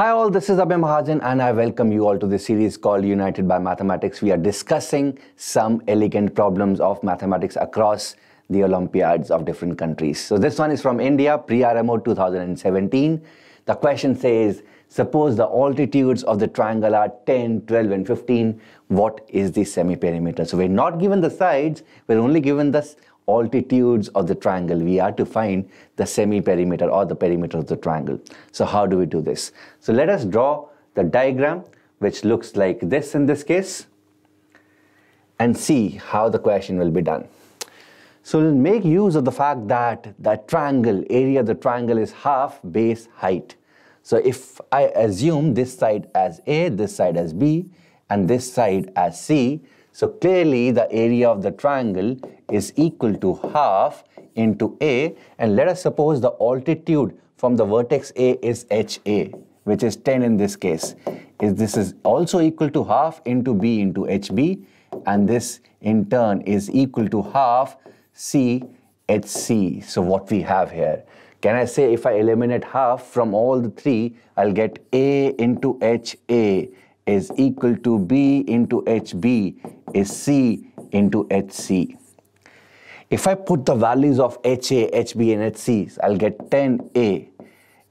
Hi all, this is Abhay Mahajan and I welcome you all to this series called United by Mathematics. We are discussing some elegant problems of mathematics across the Olympiads of different countries. So this one is from India, pre-RMO 2017. The question says, suppose the altitudes of the triangle are 10, 12 and 15, what is the semi-perimeter? So we're not given the sides, we're only given the altitudes of the triangle. We are to find the semi-perimeter or the perimeter of the triangle. So how do we do this? So let us draw the diagram which looks like this in this case and see how the question will be done. So we'll make use of the fact that the triangle, area of the triangle is half base height. So if I assume this side as A, this side as B, and this side as C, so clearly the area of the triangle is equal to half into A and let us suppose the altitude from the vertex A is HA which is 10 in this case. Is this is also equal to half into B into HB and this in turn is equal to half C HC. So what we have here. Can I say if I eliminate half from all the three, I'll get A into HA is equal to B into HB is C into HC. If I put the values of HA, HB and HCs, I'll get 10A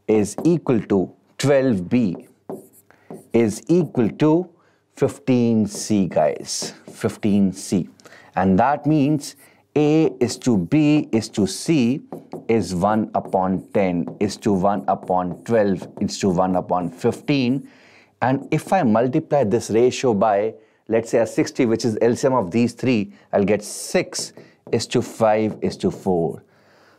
is equal to 12B is equal to 15C guys, 15C. And that means A is to B is to C is 1 upon 10 is to 1 upon 12 is to 1 upon 15. And if I multiply this ratio by let's say a 60 which is LCM of these three, I'll get 6 is to 5 is to 4.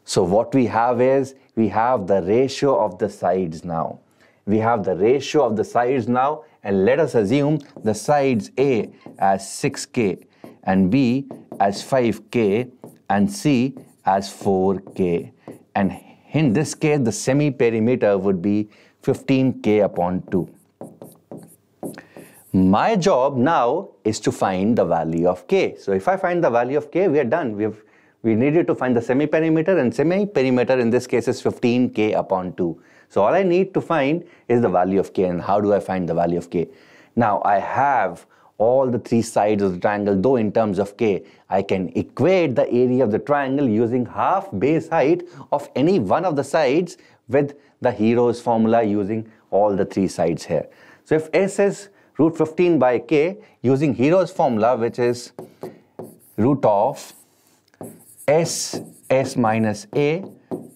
So what we have is we have the ratio of the sides now. We have the ratio of the sides now and let us assume the sides A as 6k and B as 5k and C as 4k and in this case the semi perimeter would be 15k upon 2. My job now is to find the value of k. So if I find the value of k, we are done. We have we needed to find the semi-perimeter and semi-perimeter in this case is 15k upon 2. So all I need to find is the value of k and how do I find the value of k? Now I have all the three sides of the triangle though in terms of k. I can equate the area of the triangle using half base height of any one of the sides with the hero's formula using all the three sides here. So if S is root 15 by k using Hero's formula which is root of s, s minus a,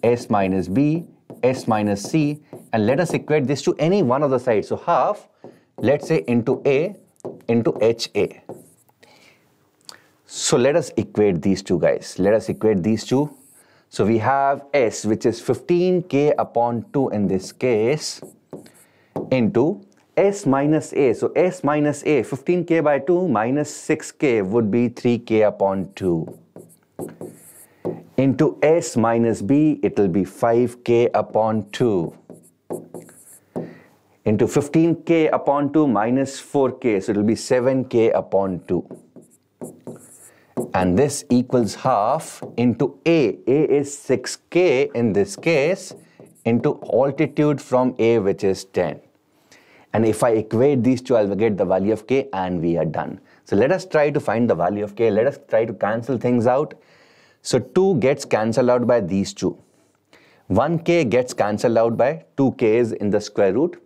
s minus b, s minus c and let us equate this to any one of the sides. So half let's say into a into ha. So let us equate these two guys. Let us equate these two. So we have s which is 15k upon 2 in this case into s minus a. So s minus a, 15k by 2 minus 6k would be 3k upon 2. Into s minus b, it will be 5k upon 2. Into 15k upon 2 minus 4k, so it will be 7k upon 2. And this equals half into a. a is 6k in this case into altitude from a which is 10. And if I equate these two, I'll get the value of k and we are done. So let us try to find the value of k. Let us try to cancel things out. So 2 gets cancelled out by these two. 1k gets cancelled out by 2k in the square root.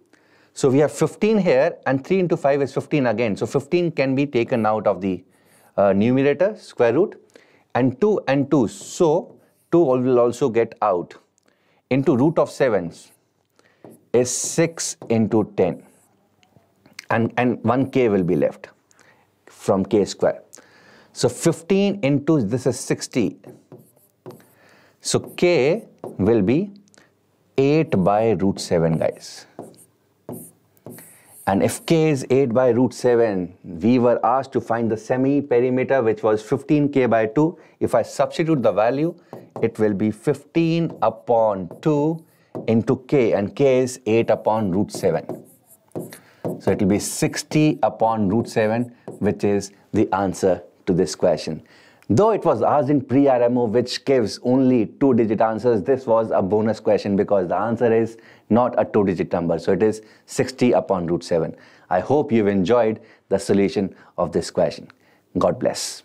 So we have 15 here and 3 into 5 is 15 again. So 15 can be taken out of the uh, numerator square root and 2 and 2. So 2 will also get out into root of 7 is 6 into 10 and, and 1k will be left from k square. So 15 into this is 60. So k will be 8 by root 7 guys. And if k is 8 by root 7, we were asked to find the semi-perimeter which was 15k by 2. If I substitute the value, it will be 15 upon 2 into k and k is 8 upon root 7. So it will be 60 upon root 7, which is the answer to this question. Though it was asked in pre-RMO, which gives only two-digit answers, this was a bonus question because the answer is not a two-digit number. So it is 60 upon root 7. I hope you've enjoyed the solution of this question. God bless.